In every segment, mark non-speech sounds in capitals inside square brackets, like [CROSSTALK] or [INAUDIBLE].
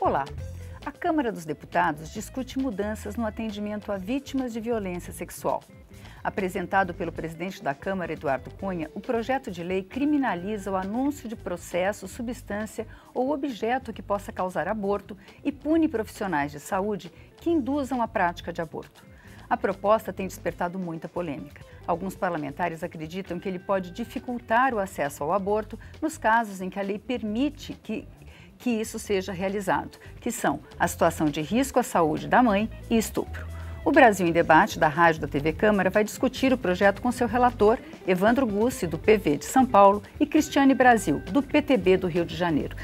Olá. A Câmara dos Deputados discute mudanças no atendimento a vítimas de violência sexual. Apresentado pelo presidente da Câmara, Eduardo Cunha, o projeto de lei criminaliza o anúncio de processo, substância ou objeto que possa causar aborto e pune profissionais de saúde que induzam a prática de aborto. A proposta tem despertado muita polêmica. Alguns parlamentares acreditam que ele pode dificultar o acesso ao aborto nos casos em que a lei permite que, que isso seja realizado, que são a situação de risco à saúde da mãe e estupro. O Brasil em Debate, da Rádio da TV Câmara, vai discutir o projeto com seu relator, Evandro Gussi, do PV de São Paulo, e Cristiane Brasil, do PTB do Rio de Janeiro.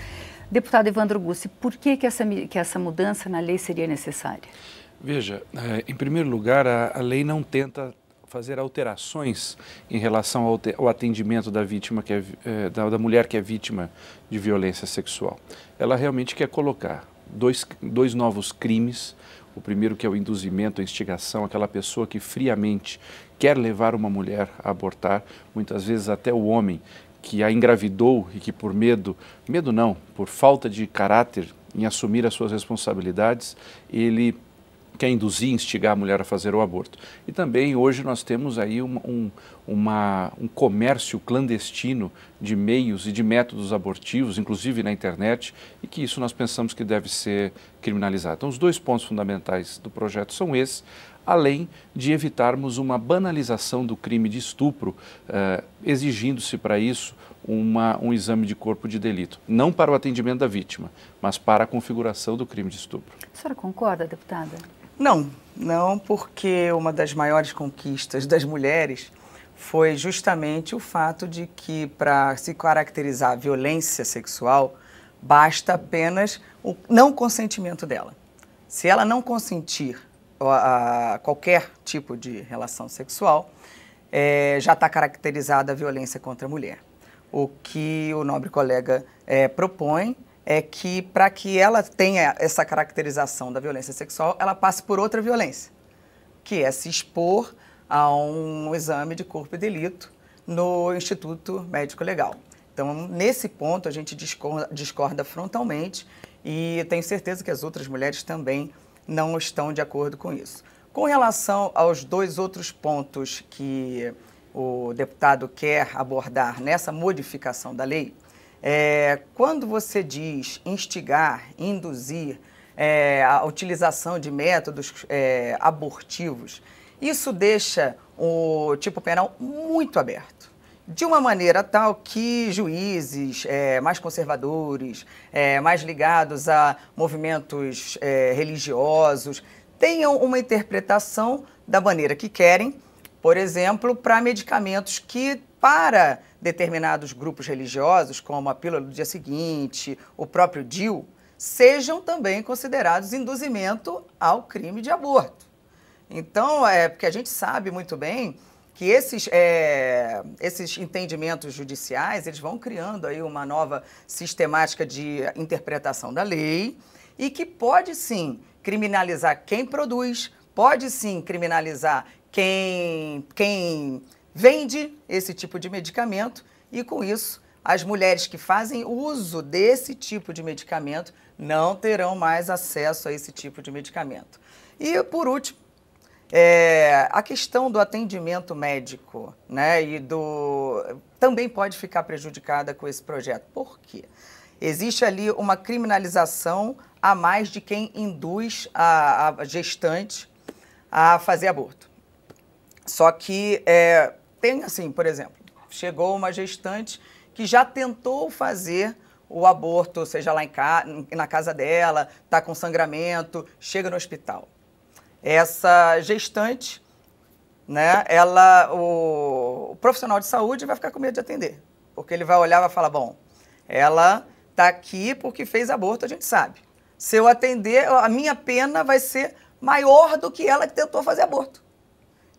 Deputado Evandro Gussi, por que, que, essa, que essa mudança na lei seria necessária? Veja, eh, em primeiro lugar, a, lei não tenta fazer alterações em relação ao, atendimento da vítima que é, eh, da, mulher que é vítima de violência sexual. Ela realmente quer colocar dois, dois novos crimes o primeiro que é o induzimento, a instigação, aquela pessoa que friamente quer levar uma mulher a abortar, muitas vezes até o homem que a engravidou e que por medo, medo não, por falta de caráter em assumir as suas responsabilidades, ele quer induzir, instigar a mulher a fazer o aborto. E também hoje nós temos aí um, um, uma, um comércio clandestino de meios e de métodos abortivos, inclusive na internet, e que isso nós pensamos que deve ser criminalizado. Então, os dois pontos fundamentais do projeto são esses além de evitarmos uma banalização do crime de estupro, eh, exigindo-se para isso uma, um exame de corpo de delito. Não para o atendimento da vítima, mas para a configuração do crime de estupro. A senhora concorda, deputada? Não, não, porque uma das maiores conquistas das mulheres foi justamente o fato de que, para se caracterizar a violência sexual, basta apenas o não consentimento dela. Se ela não consentir a, qualquer tipo de relação sexual, é, já está caracterizada a violência contra a mulher. O que o nobre colega é, propõe é que para que ela tenha essa caracterização da violência sexual, ela passe por outra violência, que é se expor a um exame de corpo e delito no Instituto Médico Legal. Então, nesse ponto, a gente discorda, discorda frontalmente e tenho certeza que as outras mulheres também não estão de acordo com isso. Com relação aos dois outros pontos que o deputado quer abordar nessa modificação da lei, é, quando você diz instigar, induzir é, a utilização de métodos é, abortivos, isso deixa o tipo penal muito aberto de uma maneira tal que juízes é, mais conservadores, é, mais ligados a movimentos é, religiosos, tenham uma interpretação da maneira que querem, por exemplo, para medicamentos que para determinados grupos religiosos, como a pílula do dia seguinte, o próprio Dil sejam também considerados induzimento ao crime de aborto. Então, é porque a gente sabe muito bem que esses, é, esses entendimentos judiciais eles vão criando aí uma nova sistemática de interpretação da lei e que pode sim criminalizar quem produz, pode sim criminalizar quem, quem vende esse tipo de medicamento e, com isso, as mulheres que fazem uso desse tipo de medicamento não terão mais acesso a esse tipo de medicamento. E, por último, é, a questão do atendimento médico, né, e do também pode ficar prejudicada com esse projeto. Por quê? Existe ali uma criminalização a mais de quem induz a, a gestante a fazer aborto. Só que é, tem assim, por exemplo, chegou uma gestante que já tentou fazer o aborto, seja lá em ca, na casa dela, está com sangramento, chega no hospital. Essa gestante, né, ela, o, o profissional de saúde vai ficar com medo de atender, porque ele vai olhar e vai falar, bom, ela está aqui porque fez aborto, a gente sabe. Se eu atender, a minha pena vai ser maior do que ela que tentou fazer aborto.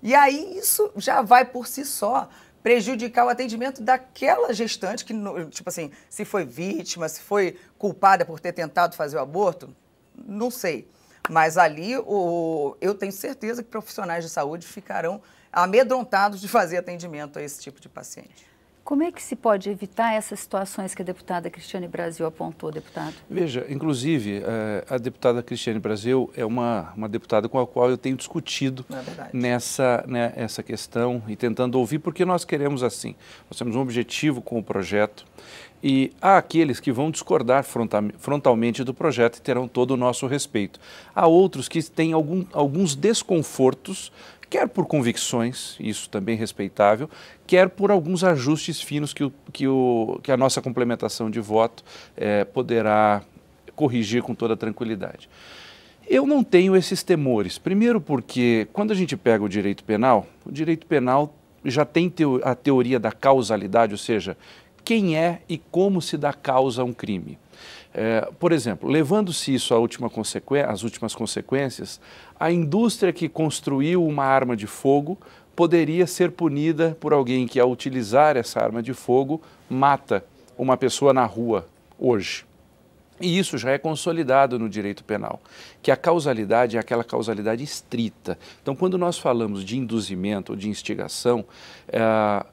E aí isso já vai por si só prejudicar o atendimento daquela gestante que, tipo assim, se foi vítima, se foi culpada por ter tentado fazer o aborto, não sei. Mas ali o, eu tenho certeza que profissionais de saúde ficarão amedrontados de fazer atendimento a esse tipo de paciente. Como é que se pode evitar essas situações que a deputada Cristiane Brasil apontou, deputado? Veja, inclusive, eh, a deputada Cristiane Brasil é uma, uma deputada com a qual eu tenho discutido é nessa né, essa questão e tentando ouvir, porque nós queremos assim. Nós temos um objetivo com o projeto e há aqueles que vão discordar frontalmente do projeto e terão todo o nosso respeito. Há outros que têm algum, alguns desconfortos quer por convicções, isso também é respeitável, quer por alguns ajustes finos que, o, que, o, que a nossa complementação de voto é, poderá corrigir com toda tranquilidade. Eu não tenho esses temores. Primeiro, porque quando a gente pega o direito penal, o direito penal já tem teo a teoria da causalidade, ou seja, quem é e como se dá causa a um crime. É, por exemplo, levando-se isso às última últimas consequências, a indústria que construiu uma arma de fogo poderia ser punida por alguém que, ao utilizar essa arma de fogo, mata uma pessoa na rua hoje. E isso já é consolidado no direito penal, que a causalidade é aquela causalidade estrita. Então, quando nós falamos de induzimento ou de instigação, é,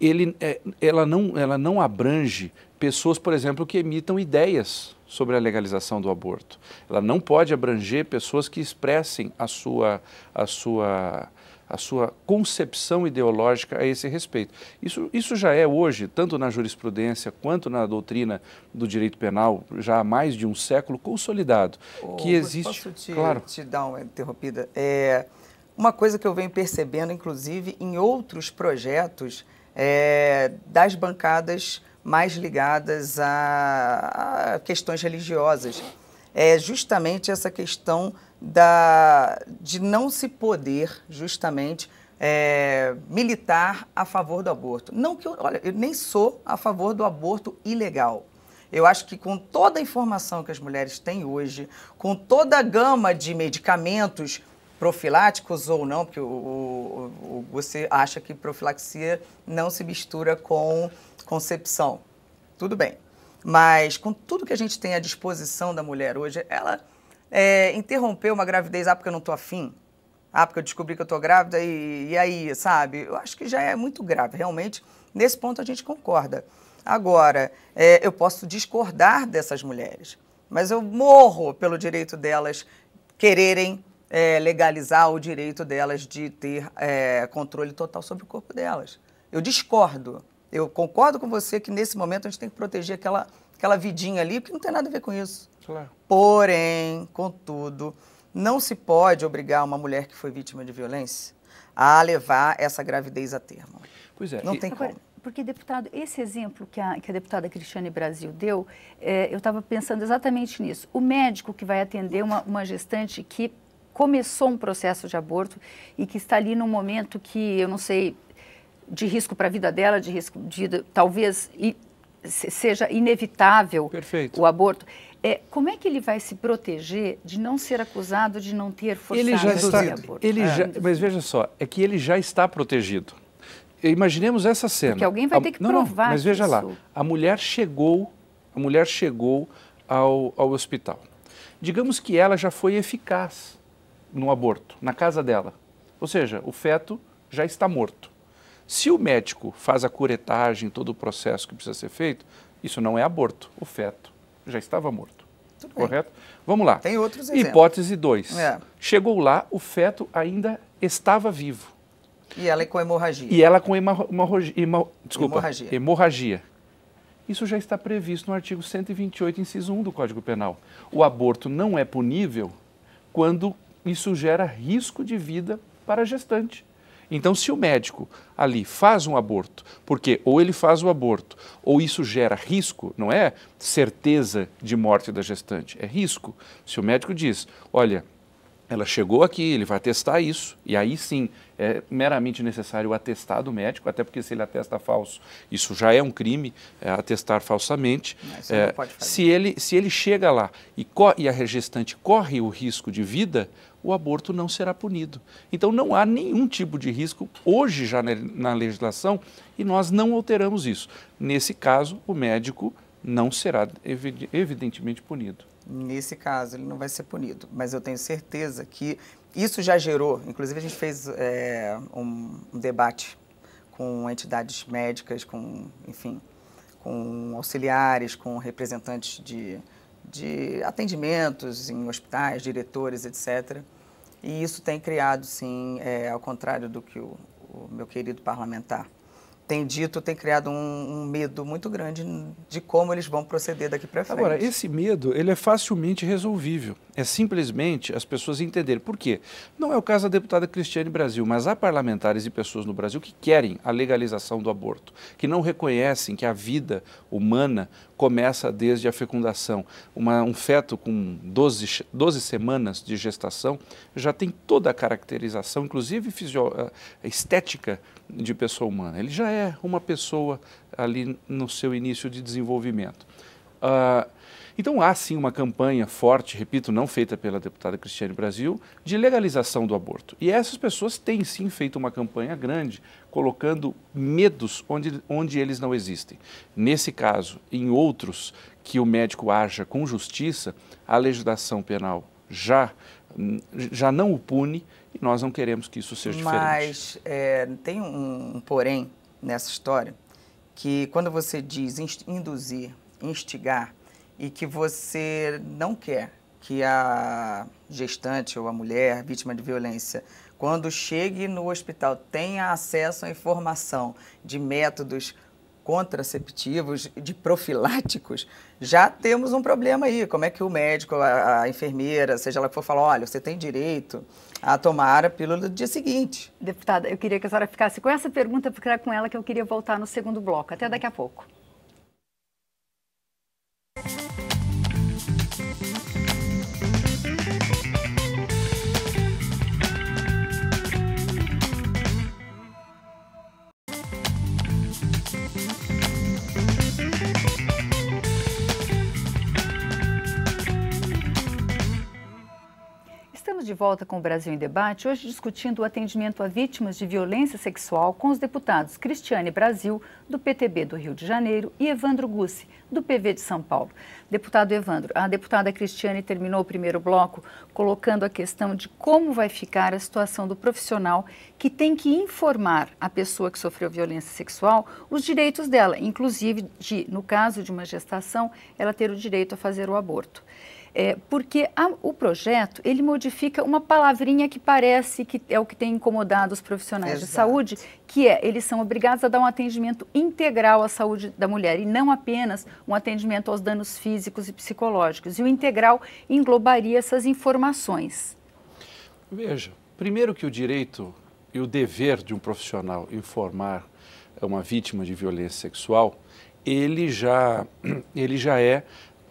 ele, é, ela, não, ela não abrange pessoas, por exemplo, que emitam ideias sobre a legalização do aborto. Ela não pode abranger pessoas que expressem a sua, a sua, a sua concepção ideológica a esse respeito. Isso, isso já é hoje, tanto na jurisprudência quanto na doutrina do direito penal, já há mais de um século consolidado, oh, que existe... Posso te, claro. te dar uma interrompida? É, uma coisa que eu venho percebendo, inclusive, em outros projetos é, das bancadas mais ligadas a, a questões religiosas. É justamente essa questão da, de não se poder, justamente, é, militar a favor do aborto. Não que eu, olha, eu nem sou a favor do aborto ilegal. Eu acho que com toda a informação que as mulheres têm hoje, com toda a gama de medicamentos profiláticos ou não, porque o, o, o, você acha que profilaxia não se mistura com concepção. Tudo bem. Mas com tudo que a gente tem à disposição da mulher hoje, ela é, interrompeu uma gravidez, ah, porque eu não estou afim, ah, porque eu descobri que eu estou grávida e, e aí, sabe? Eu acho que já é muito grave, realmente. Nesse ponto a gente concorda. Agora, é, eu posso discordar dessas mulheres, mas eu morro pelo direito delas quererem é, legalizar o direito delas de ter é, controle total sobre o corpo delas. Eu discordo. Eu concordo com você que nesse momento a gente tem que proteger aquela, aquela vidinha ali, porque não tem nada a ver com isso. Claro. Porém, contudo, não se pode obrigar uma mulher que foi vítima de violência a levar essa gravidez a termo. Pois é. Não e... tem como. Porque, deputado, esse exemplo que a, que a deputada Cristiane Brasil deu, é, eu estava pensando exatamente nisso. O médico que vai atender uma, uma gestante que começou um processo de aborto e que está ali num momento que eu não sei de risco para a vida dela, de risco de vida, talvez e, seja inevitável Perfeito. o aborto. É, como é que ele vai se proteger de não ser acusado de não ter forçado ele já está, aborto? Ele é. já, mas veja só, é que ele já está protegido. Imaginemos essa cena. Porque alguém vai a, ter que não, provar. Não, mas veja isso. lá, a mulher chegou, a mulher chegou ao, ao hospital. Digamos que ela já foi eficaz no aborto, na casa dela. Ou seja, o feto já está morto. Se o médico faz a curetagem, todo o processo que precisa ser feito, isso não é aborto. O feto já estava morto. Tudo Correto? Bem. Vamos lá. Tem outros exemplos. Hipótese 2. É. Chegou lá, o feto ainda estava vivo. E ela é com hemorragia. E ela com hemorragia. desculpa. Hemorragia. hemorragia. Isso já está previsto no artigo 128, inciso 1 do Código Penal. O aborto não é punível quando isso gera risco de vida para a gestante. Então, se o médico ali faz um aborto, porque ou ele faz o aborto, ou isso gera risco, não é certeza de morte da gestante, é risco. Se o médico diz, olha, ela chegou aqui, ele vai atestar isso. E aí sim, é meramente necessário o atestado médico, até porque se ele atesta falso, isso já é um crime, é, atestar falsamente. É, se, ele, se ele chega lá e, e a registrante corre o risco de vida, o aborto não será punido. Então não há nenhum tipo de risco hoje já na, na legislação e nós não alteramos isso. Nesse caso, o médico não será evidentemente punido. Nesse caso, ele não vai ser punido. Mas eu tenho certeza que isso já gerou, inclusive a gente fez é, um, um debate com entidades médicas, com, enfim, com auxiliares, com representantes de, de atendimentos em hospitais, diretores, etc. E isso tem criado, sim, é, ao contrário do que o, o meu querido parlamentar tem dito, tem criado um, um, medo muito grande de como eles vão proceder daqui para frente. Agora, esse medo, ele é facilmente resolvível é simplesmente as pessoas entenderem. Por quê? Não é o caso da deputada Cristiane Brasil, mas há parlamentares e pessoas no Brasil que querem a legalização do aborto, que não reconhecem que a vida humana começa desde a fecundação. Uma, um feto com 12, 12 semanas de gestação já tem toda a caracterização, inclusive fisio, ah, estética, de pessoa humana. Ele já é uma pessoa ali no seu início de desenvolvimento. Uh, então há sim uma campanha forte, repito, não feita pela deputada Cristiane Brasil, de legalização do aborto. E essas pessoas têm sim feito uma campanha grande, colocando medos onde, onde eles não existem. Nesse caso, em outros que o médico haja com justiça, a legislação penal já, já não o pune e nós não queremos que isso seja Mas, diferente. Mas é, tem um, um porém nessa história, que quando você diz induzir, instigar, e que você não quer que a gestante ou a mulher vítima de violência, quando chegue no hospital, tenha acesso à informação de métodos contraceptivos, de profiláticos, já temos um problema aí. Como é que o médico, a, a enfermeira, seja ela que for, falar, olha, você tem direito a tomar a pílula do dia seguinte. Deputada, eu queria que a senhora ficasse com essa pergunta, porque era com ela que eu queria voltar no segundo bloco. Até daqui a pouco. de volta com o Brasil em Debate, hoje discutindo o atendimento a vítimas de violência sexual com os deputados Cristiane Brasil, do PTB do Rio de Janeiro, e Evandro Gussi, do PV de São Paulo. Deputado Evandro, a deputada Cristiane terminou o primeiro bloco colocando a questão de como vai ficar a situação do profissional que tem que informar a pessoa que sofreu violência sexual os direitos dela, inclusive de, no caso de uma gestação, ela ter o direito a fazer o aborto. É, porque a, o projeto, ele modifica uma palavrinha que parece que é o que tem incomodado os profissionais Exato. de saúde, que é, eles são obrigados a dar um atendimento integral à saúde da mulher e não apenas um atendimento aos danos físicos e psicológicos. E o integral englobaria essas informações. Veja, primeiro que o direito e o dever de um profissional informar uma vítima de violência sexual, ele já, [CLEARS THROAT] ele já é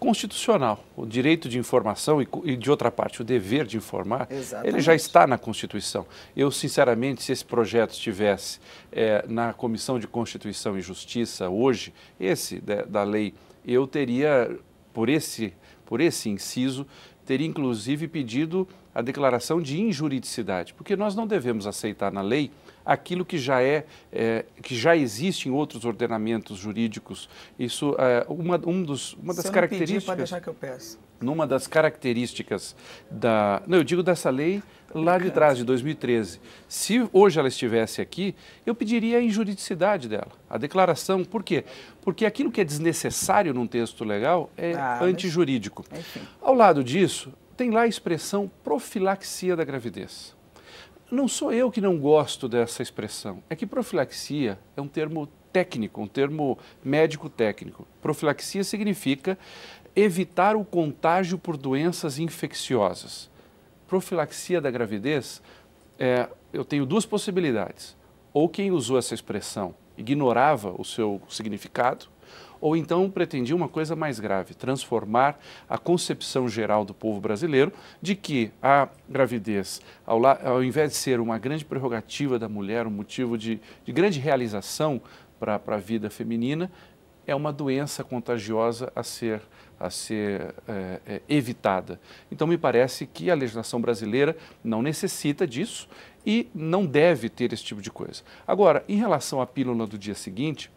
constitucional. O direito de informação e, e de outra parte, o dever de informar, Exatamente. ele já está na Constituição. Eu, sinceramente, se esse projeto estivesse é, na Comissão de Constituição e Justiça hoje, esse da, da lei, eu teria, por esse, por esse inciso, teria inclusive pedido a declaração de injuridicidade, porque nós não devemos aceitar na lei aquilo que já é, é, que já existe em outros ordenamentos jurídicos. Isso é uma, um dos, uma das Se eu características. Pedir, pode deixar que eu peço. Numa das características da. Não, eu digo dessa lei lá de trás, de 2013. Se hoje ela estivesse aqui, eu pediria a injuridicidade dela, a declaração. Por quê? Porque aquilo que é desnecessário num texto legal é ah, antijurídico. Mas... Ao lado disso, tem lá a expressão profilaxia da gravidez. Não sou eu que não gosto dessa expressão. É que profilaxia é um termo técnico, um termo médico-técnico. Profilaxia significa evitar o contágio por doenças infecciosas. Profilaxia da gravidez, é, eu tenho duas possibilidades. Ou quem usou essa expressão ignorava o seu significado, ou então pretendia uma coisa mais grave, transformar a concepção geral do povo brasileiro de que a gravidez, ao, la, ao invés de ser uma grande prerrogativa da mulher, um motivo de, de grande realização para a vida feminina, é uma doença contagiosa a ser, a ser é, é, evitada. Então, me parece que a legislação brasileira não necessita disso e não deve ter esse tipo de coisa. Agora, em relação à pílula do dia seguinte,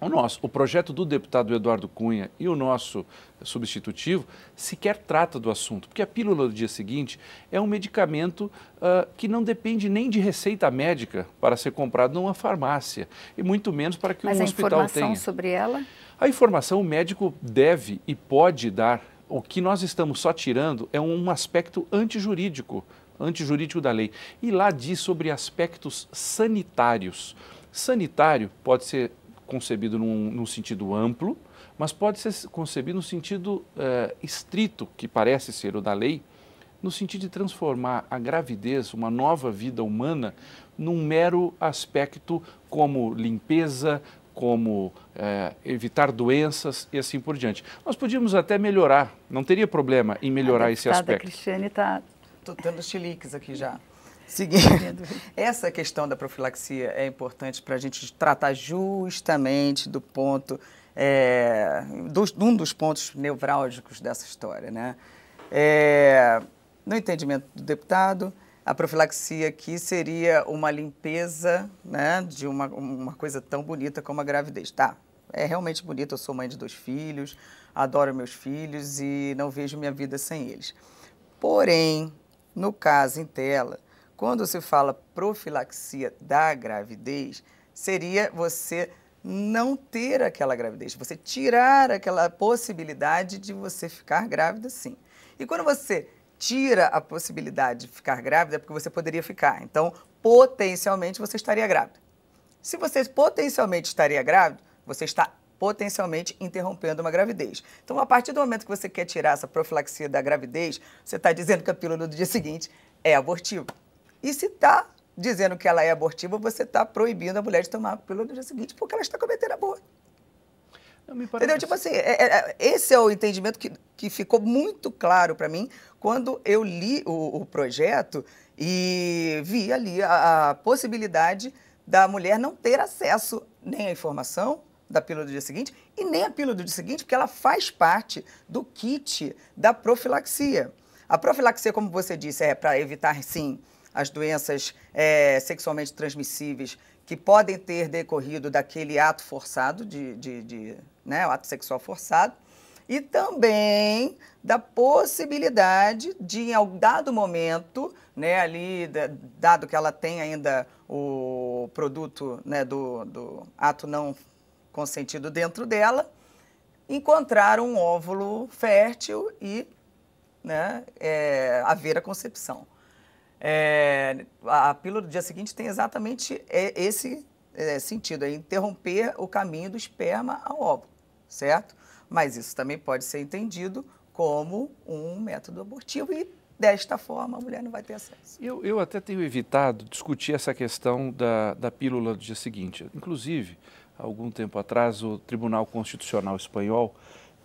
o nosso, o projeto do deputado Eduardo Cunha e o nosso substitutivo sequer trata do assunto, porque a pílula do dia seguinte é um medicamento uh, que não depende nem de receita médica para ser comprado numa farmácia e muito menos para que Mas um hospital tenha. Mas a informação sobre ela? A informação o médico deve e pode dar. O que nós estamos só tirando é um aspecto antijurídico, antijurídico da lei. E lá diz sobre aspectos sanitários. Sanitário pode ser concebido num, num, sentido amplo, mas pode ser concebido no sentido uh, estrito, que parece ser o da lei, no sentido de transformar a gravidez, uma nova vida humana, num mero aspecto como limpeza, como é, evitar doenças e assim por diante. Nós podíamos até melhorar, não teria problema em melhorar a esse aspecto. A Cristiane está... Estou dando chiliques aqui já. Seguindo, [LAUGHS] essa questão da profilaxia é importante para a gente tratar justamente do ponto, é, dos, um dos pontos nevrálgicos dessa história, né? É, no entendimento do deputado, a profilaxia aqui seria uma limpeza né, de uma, uma coisa tão bonita como a gravidez. Tá, é realmente bonita, eu sou mãe de dois filhos, adoro meus filhos e não vejo minha vida sem eles. Porém, no caso em tela, quando se fala profilaxia da gravidez, seria você não ter aquela gravidez, você tirar aquela possibilidade de você ficar grávida sim. E quando você tira a possibilidade de ficar grávida, é porque você poderia ficar. Então, potencialmente você estaria grávida. Se você potencialmente estaria grávida, você está potencialmente interrompendo uma gravidez. Então, a partir do momento que você quer tirar essa profilaxia da gravidez, você está dizendo que a pílula do dia seguinte é abortiva. E se está dizendo que ela é abortiva, você está proibindo a mulher de tomar a pílula no dia seguinte porque ela está cometendo aborto. Não, me parece. Entendeu? Tipo assim, é, é, é esse é o entendimento que, que ficou muito claro para mim quando eu li o, o projeto e vi ali a, a, possibilidade da mulher não ter acesso nem à informação da pílula do dia seguinte e nem à pílula do dia seguinte, porque ela faz parte do kit da profilaxia. A profilaxia, como você disse, é para evitar, sim, as doenças é, sexualmente transmissíveis que podem ter decorrido daquele ato forçado, de, de, de né, ato sexual forçado, e também da possibilidade de, em algum dado momento, né, ali, dado que ela tem ainda o produto né, do, do ato não consentido dentro dela, encontrar um óvulo fértil e né, é, haver a concepção. É, a pílula do dia seguinte tem exatamente esse é, sentido, é interromper o caminho do esperma ao óvulo, certo? Mas isso também pode ser entendido como um método abortivo e desta forma a mulher não vai ter acesso. Eu, eu até tenho evitado discutir essa questão da, da pílula do dia seguinte. Inclusive, algum tempo atrás, o Tribunal Constitucional Espanhol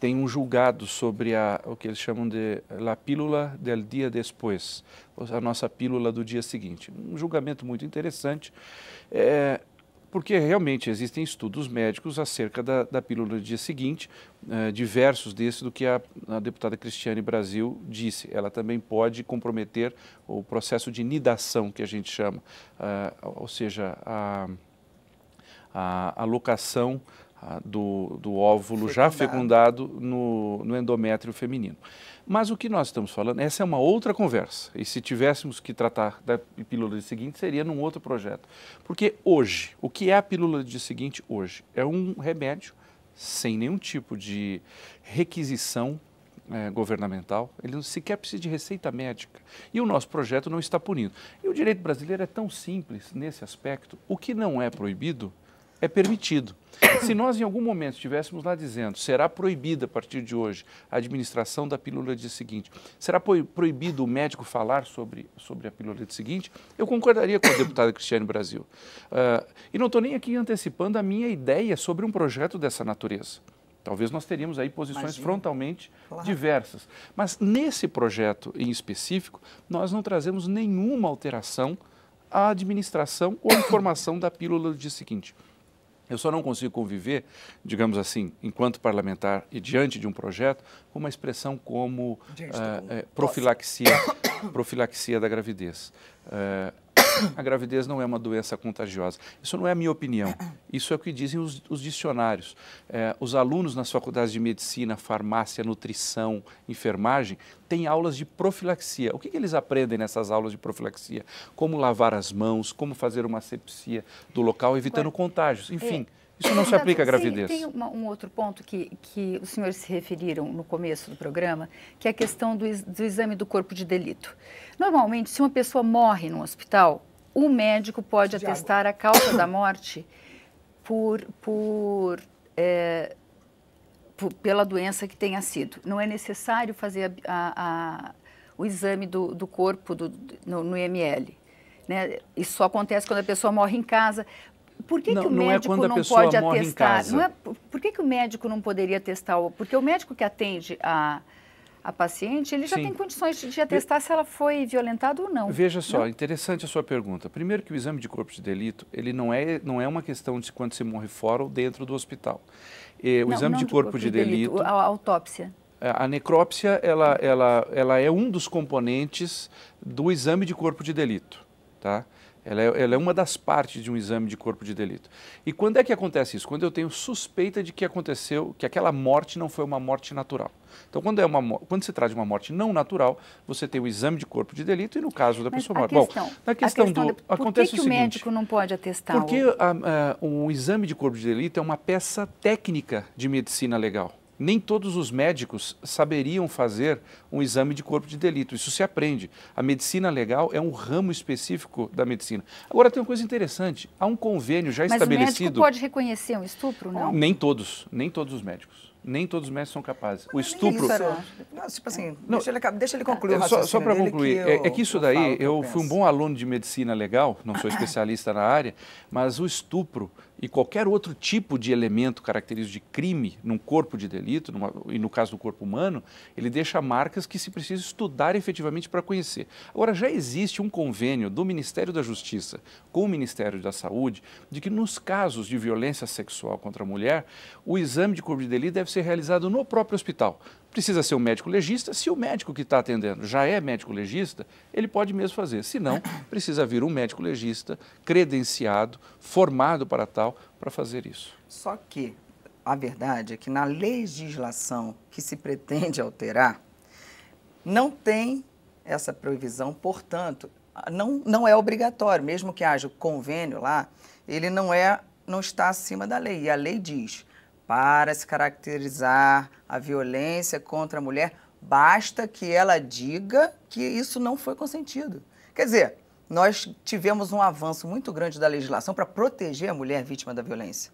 tem um julgado sobre a, o que eles chamam de la pílula del dia depois, a nossa pílula do dia seguinte. Um julgamento muito interessante, é, porque realmente existem estudos médicos acerca da, da pílula do dia seguinte, é, diversos desses do que a, a deputada Cristiane Brasil disse. Ela também pode comprometer o processo de nidação, que a gente chama, é, ou seja, a a alocação ah, do, do óvulo fecundado. já fecundado no, no endométrio feminino. Mas o que nós estamos falando, essa é uma outra conversa. E se tivéssemos que tratar da pílula de seguinte, seria num outro projeto. Porque hoje, o que é a pílula de seguinte hoje? É um remédio sem nenhum tipo de requisição é, governamental, ele não sequer precisa de receita médica. E o nosso projeto não está punindo. E o direito brasileiro é tão simples nesse aspecto. O que não é proibido é permitido. Se nós em algum momento estivéssemos lá dizendo será proibida a partir de hoje a administração da pílula de seguinte, será proibido o médico falar sobre, sobre a pílula de seguinte, eu concordaria com a deputada Cristiane Brasil. Uh, e não estou nem aqui antecipando a minha ideia sobre um projeto dessa natureza. Talvez nós teríamos aí posições Imagina. frontalmente claro. diversas. Mas nesse projeto em específico, nós não trazemos nenhuma alteração à administração ou informação da pílula do dia seguinte. Eu só não consigo conviver, digamos assim, enquanto parlamentar e diante de um projeto, com uma expressão como uh, profilaxia, [COUGHS] profilaxia da gravidez. Uh, a gravidez não é uma doença contagiosa. Isso não é a minha opinião. Isso é o que dizem os, os dicionários. É, os alunos nas faculdades de medicina, farmácia, nutrição, enfermagem têm aulas de profilaxia. O que, que eles aprendem nessas aulas de profilaxia? Como lavar as mãos, como fazer uma asepsia do local, evitando Qual? contágios. Enfim. É isso não se aplica à gravidez. Sim, tem uma, um outro ponto que, que os senhores se referiram no começo do programa, que é a questão do, do exame do corpo de delito. Normalmente, se uma pessoa morre no hospital, o médico pode de atestar água. a causa da morte por, por, é, por, pela doença que tenha sido. Não é necessário fazer a, a, o exame do, do corpo do, no, no IML. Né? Isso só acontece quando a pessoa morre em casa, por que, não, que o médico não, é não pode atestar? Não é, por que, que o médico não poderia testar? Porque o médico que atende a, a paciente, ele já Sim. tem condições de, atestar Ve se ela foi violentada ou não. Veja só, não? Né? interessante a sua pergunta. Primeiro que o exame de corpo de delito, ele não é, não é uma questão de quando se morre fora ou dentro do hospital. o não, exame não de corpo, corpo de, de delito, delito... A autópsia. É, a necrópsia, ela, ela, ela é um dos componentes do exame de corpo de delito, tá? Ela é, ela é, uma das partes de um exame de corpo de delito. E quando é que acontece isso? Quando eu tenho suspeita de que aconteceu, que aquela morte não foi uma morte natural. Então, quando, é uma, quando se trata de uma morte não natural, você tem o exame de corpo de delito e no caso da Mas pessoa morta. Bom, na questão, questão do. De, por acontece que, que o, seguinte, o médico não pode atestar? Porque o... A, a, um exame de corpo de delito é uma peça técnica de medicina legal nem todos os médicos saberiam fazer um exame de corpo de delito. Isso se aprende. A medicina legal é um ramo específico da medicina. Agora tem uma coisa interessante: há um convênio já Mas estabelecido. O médico pode reconhecer um estupro, não? Nem todos, nem todos os médicos. Nem todos os médicos são capazes. o estupro. Isso Não, tipo assim, não, deixa, ele, deixa ele é, concluir. só, só para concluir, que é, é eu, é, que isso eu daí, eu, eu fui um bom aluno de medicina legal, não sou especialista na área, mas o estupro e qualquer outro tipo de elemento característico de crime num corpo de delito, numa, e no caso do corpo humano, ele deixa marcas que se precisa estudar efetivamente para conhecer. Agora, já existe um convênio do Ministério da Justiça com o Ministério da Saúde de que nos casos de violência sexual contra a mulher, o exame de corpo de delito deve ser realizado no próprio hospital, precisa ser um médico legista. Se o médico que está atendendo já é médico legista, ele pode mesmo fazer. Se não, [COUGHS] precisa vir um médico legista credenciado, formado para tal, para fazer isso. Só que a verdade é que na legislação que se pretende alterar, não tem essa previsão, portanto, não, não é obrigatório, mesmo que haja o convênio lá, ele não é não está acima da lei. E a lei diz: para se caracterizar a violência contra a mulher, basta que ela diga que isso não foi consentido. Quer dizer, nós tivemos um avanço muito grande da legislação para proteger a mulher vítima da violência.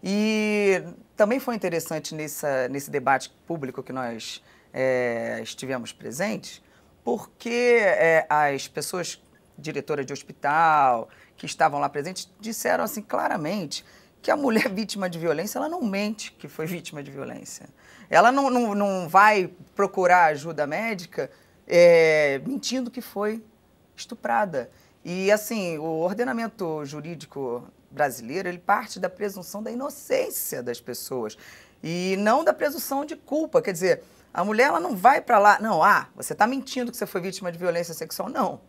E também foi interessante nessa, nesse debate público que nós é, estivemos presentes, porque é, as pessoas, diretora de hospital, que estavam lá presentes, disseram assim claramente que a mulher [LAUGHS] vítima de violência, ela não mente que foi vítima de violência. Ela não, não, não vai procurar ajuda médica é, mentindo que foi estuprada. E, assim, o ordenamento jurídico brasileiro, ele parte da presunção da inocência das pessoas e não da presunção de culpa. Quer dizer, a mulher, ela não vai para lá, não, ah, você está mentindo que você foi vítima de violência sexual. Não,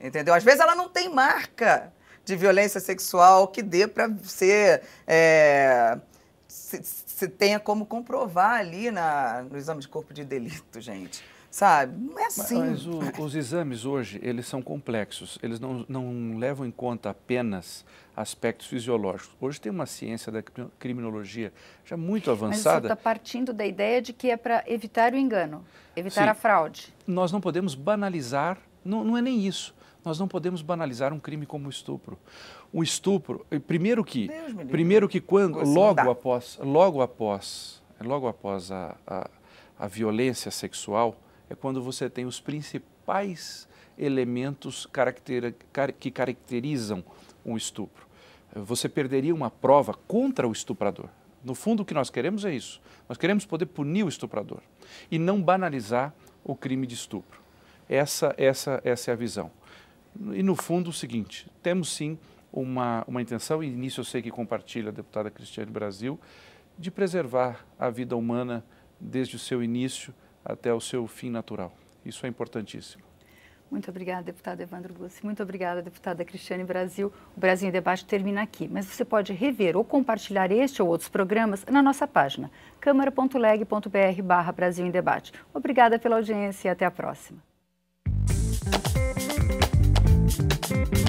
entendeu? Às vezes ela não tem marca de violência sexual que dê para ser. É, se, se, tenha como comprovar ali na, no exame de corpo de delito, gente. Sabe? Não é assim. Mas, mas o, os exames hoje, eles são complexos. Eles não, não levam em conta apenas aspectos fisiológicos. Hoje tem uma ciência da criminologia já muito avançada. Mas está partindo da ideia de que é para evitar o engano, evitar Sim. a fraude. Nós não podemos banalizar, não, não é nem isso. Nós não podemos banalizar um crime como o estupro. Um estupro, primeiro que, primeiro que quando, logo após, logo após, logo após a, a, a violência sexual, é quando você tem os principais elementos caracter, car, que caracterizam um estupro. Você perderia uma prova contra o estuprador. No fundo, o que nós queremos é isso. Nós queremos poder punir o estuprador e não banalizar o crime de estupro. Essa, essa, essa é a visão. E, no fundo, o seguinte: temos sim uma, uma intenção, e nisso eu sei que compartilha a deputada Cristiane Brasil, de preservar a vida humana desde o seu início até o seu fim natural. Isso é importantíssimo. Muito obrigada, deputado Evandro Bussi. Muito obrigada, deputada Cristiane Brasil. O Brasil em Debate termina aqui, mas você pode rever ou compartilhar este ou outros programas na nossa página, câmara.leg.br barra Brasil em Debate. Obrigada pela audiência e até a próxima. you